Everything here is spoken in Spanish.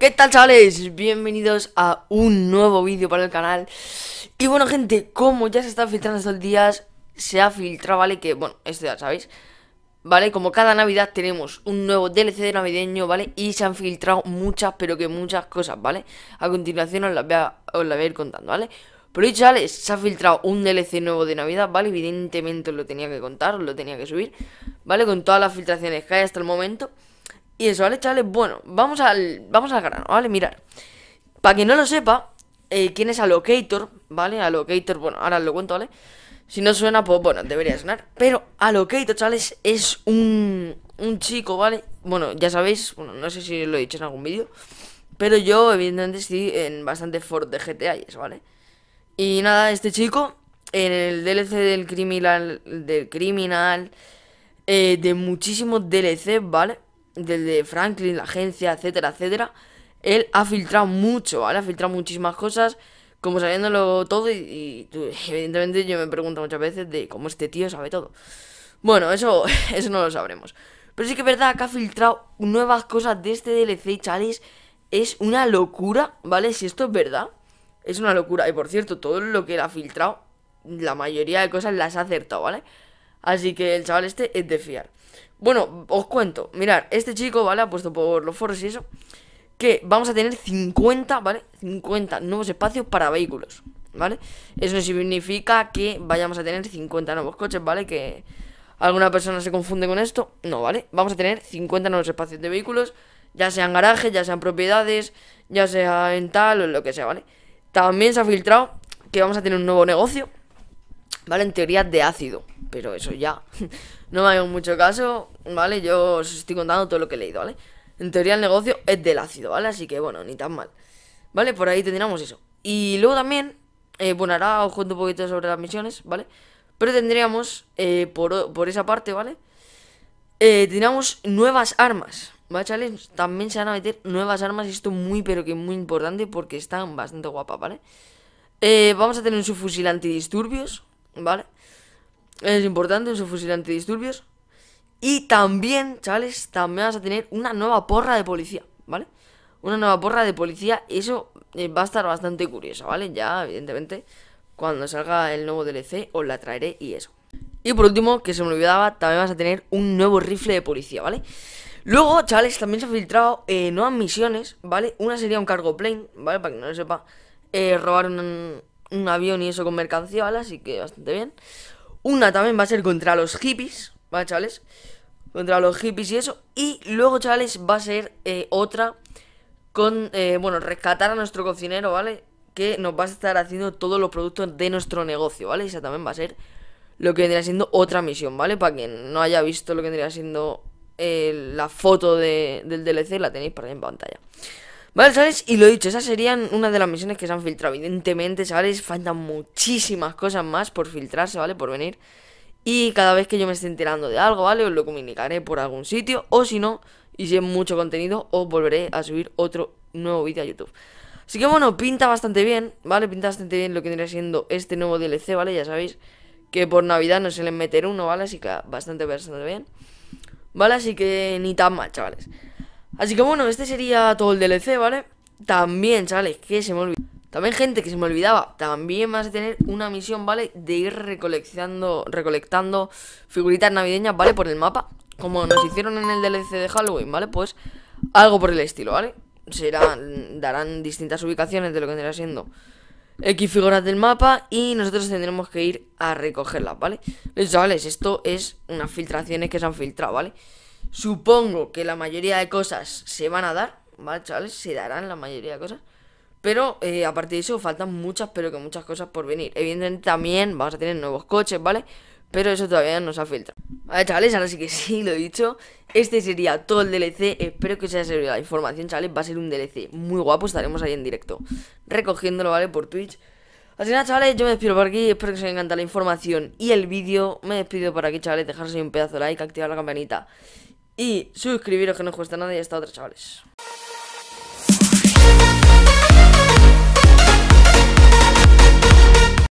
¿Qué tal chavales? Bienvenidos a un nuevo vídeo para el canal Y bueno gente, como ya se está filtrando estos días Se ha filtrado, ¿vale? Que, bueno, esto ya sabéis ¿Vale? Como cada navidad tenemos un nuevo DLC de navideño, ¿vale? Y se han filtrado muchas, pero que muchas cosas, ¿vale? A continuación os las voy a, ir contando, ¿vale? Pero hoy, chavales, se ha filtrado un DLC nuevo de Navidad, ¿vale? Evidentemente os lo tenía que contar, os lo tenía que subir, ¿vale? Con todas las filtraciones que hay hasta el momento y eso, ¿vale, chavales? Bueno, vamos al, vamos al grano, ¿vale? Mirar. Para quien no lo sepa, eh, ¿quién es Allocator? ¿Vale? Allocator, bueno, ahora lo cuento, ¿vale? Si no suena, pues bueno, debería sonar. Pero Allocator, chavales, es un, un chico, ¿vale? Bueno, ya sabéis, bueno, no sé si lo he dicho en algún vídeo. Pero yo, evidentemente, estoy en bastante Ford de GTA y ¿vale? Y nada, este chico, en el DLC del criminal, del criminal, eh, de muchísimos DLC, ¿vale? del de Franklin, la agencia, etcétera, etcétera, él ha filtrado mucho, ¿vale? Ha filtrado muchísimas cosas, como sabiéndolo todo y, evidentemente yo me pregunto muchas veces de cómo este tío sabe todo. Bueno, eso, eso no lo sabremos. Pero sí que es verdad que ha filtrado nuevas cosas de este DLC, chavales. Es una locura, ¿vale? Si esto es verdad, es una locura. Y por cierto, todo lo que él ha filtrado, la mayoría de cosas las ha acertado, ¿vale? Así que el chaval este es de fiar. Bueno, os cuento. Mirar, este chico, ¿vale? Ha puesto por los foros y eso. Que vamos a tener 50, ¿vale? 50 nuevos espacios para vehículos, ¿vale? Eso significa que vayamos a tener 50 nuevos coches, ¿vale? Que alguna persona se confunde con esto. No, ¿vale? Vamos a tener 50 nuevos espacios de vehículos. Ya sean garajes, ya sean propiedades, ya sea en tal o en lo que sea, ¿vale? También se ha filtrado que vamos a tener un nuevo negocio, ¿vale? En teoría de ácido pero eso ya. No me hago mucho caso, ¿vale? Yo os estoy contando todo lo que he leído, ¿vale? En teoría el negocio es del ácido, ¿vale? Así que bueno, ni tan mal. ¿Vale? Por ahí tendríamos eso. Y luego también, eh, bueno, ahora os cuento un poquito sobre las misiones, ¿vale? Pero tendríamos, eh, por, esa parte, ¿vale? Eh, tendríamos nuevas armas, ¿vale, chavales? También se van a meter nuevas armas y esto muy, pero que muy importante porque están bastante guapas, ¿vale? vamos a tener un subfusil antidisturbios, ¿vale? vale es importante, un subfusil antidisturbios. Y también, chavales, también vas a tener una nueva porra de policía, ¿vale? Una nueva porra de policía, eso eh, va a estar bastante curioso, ¿vale? Ya, evidentemente, cuando salga el nuevo DLC os la traeré y eso. Y por último, que se me olvidaba, también vas a tener un nuevo rifle de policía, ¿vale? Luego, chavales, también se ha filtrado eh, nuevas misiones, ¿vale? Una sería un cargo plane, ¿vale? Para que no lo sepa, eh, robar un, un avión y eso con mercancía, ¿vale? Así que bastante bien. Una también va a ser contra los hippies, ¿vale, chavales? Contra los hippies y eso. Y luego, chavales, va a ser eh, otra con, eh, bueno, rescatar a nuestro cocinero, ¿vale? Que nos va a estar haciendo todos los productos de nuestro negocio, ¿vale? Esa también va a ser lo que vendría siendo otra misión, ¿vale? Para quien no haya visto lo que vendría siendo eh, la foto del DLC, la tenéis por ahí en pantalla. Vale, chavales, y lo dicho, esas serían una de las misiones que se han filtrado. Evidentemente, ¿sabes? faltan muchísimas cosas más por filtrarse, ¿vale? Por venir. Y cada vez que yo me esté enterando de algo, ¿vale? Os lo comunicaré por algún sitio. O si no, y si es mucho contenido, os volveré a subir otro nuevo vídeo a YouTube. Así que bueno, pinta bastante bien, ¿vale? Pinta bastante bien lo que tendría siendo este nuevo DLC, ¿vale? Ya sabéis que por Navidad no se le meter uno, ¿vale? Así que bastante, bastante bien. ¿Vale? Así que ni tan mal, chavales. Así que bueno, este sería todo el DLC, ¿vale? También, chavales, que se me olvidó También gente que se me olvidaba También vas a tener una misión, ¿vale? De ir recolectando, recolectando figuritas navideñas, ¿vale? Por el mapa Como nos hicieron en el DLC de Halloween, ¿vale? Pues algo por el estilo, ¿vale? Serán, darán distintas ubicaciones de lo que tendrá siendo X figuras del mapa y nosotros tendremos que ir a recogerlas, ¿vale? Chavales, esto es unas filtraciones que se han filtrado, ¿vale? Supongo que la mayoría de cosas se van a dar, ¿vale, chavales? Se darán la mayoría de cosas. Pero aparte eh, a de eso faltan muchas, pero que muchas cosas por venir. Evidentemente también vamos a tener nuevos coches, ¿vale? Pero eso todavía no se ha filtrado. Vale, chavales, ahora sí que sí, lo he dicho. Este sería todo el DLC. Espero que os haya servido la información, chavales. Va a ser un DLC muy guapo. Estaremos ahí en directo recogiéndolo, ¿vale? Por Twitch. Así nada, chavales, yo me despido por aquí. Espero que os haya encantado la información y el vídeo. Me despido por aquí, chavales. Dejaros un pedazo de like, activar la campanita y suscribiros que no os cuesta nada y hasta otra, chavales.